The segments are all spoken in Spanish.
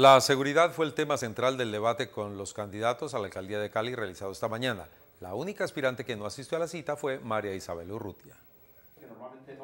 La seguridad fue el tema central del debate con los candidatos a la alcaldía de Cali realizado esta mañana. La única aspirante que no asistió a la cita fue María Isabel Urrutia.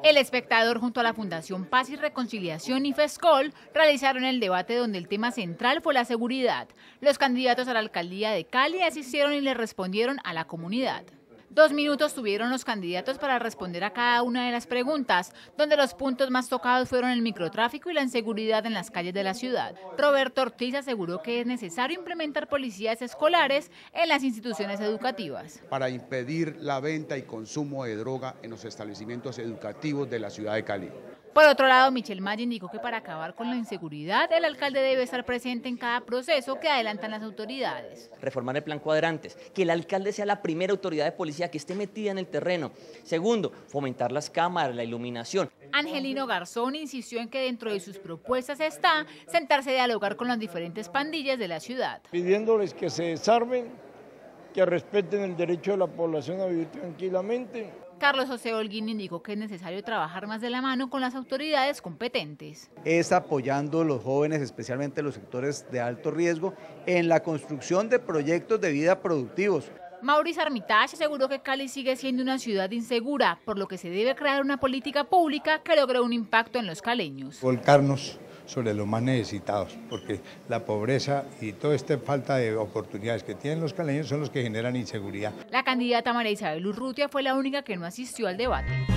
El espectador junto a la Fundación Paz y Reconciliación y FESCOL realizaron el debate donde el tema central fue la seguridad. Los candidatos a la alcaldía de Cali asistieron y le respondieron a la comunidad. Dos minutos tuvieron los candidatos para responder a cada una de las preguntas, donde los puntos más tocados fueron el microtráfico y la inseguridad en las calles de la ciudad. Roberto Ortiz aseguró que es necesario implementar policías escolares en las instituciones educativas. Para impedir la venta y consumo de droga en los establecimientos educativos de la ciudad de Cali. Por otro lado, Michelle Maggi indicó que para acabar con la inseguridad, el alcalde debe estar presente en cada proceso que adelantan las autoridades. Reformar el plan cuadrantes, que el alcalde sea la primera autoridad de policía que esté metida en el terreno. Segundo, fomentar las cámaras, la iluminación. Angelino Garzón insistió en que dentro de sus propuestas está sentarse a dialogar con las diferentes pandillas de la ciudad. Pidiéndoles que se desarmen, que respeten el derecho de la población a vivir tranquilamente. Carlos José Olguín indicó que es necesario trabajar más de la mano con las autoridades competentes. Es apoyando a los jóvenes, especialmente los sectores de alto riesgo, en la construcción de proyectos de vida productivos. Mauricio Armitage aseguró que Cali sigue siendo una ciudad insegura, por lo que se debe crear una política pública que logre un impacto en los caleños. Volcarnos sobre los más necesitados, porque la pobreza y toda esta falta de oportunidades que tienen los caleños son los que generan inseguridad. La candidata María Isabel Urrutia fue la única que no asistió al debate.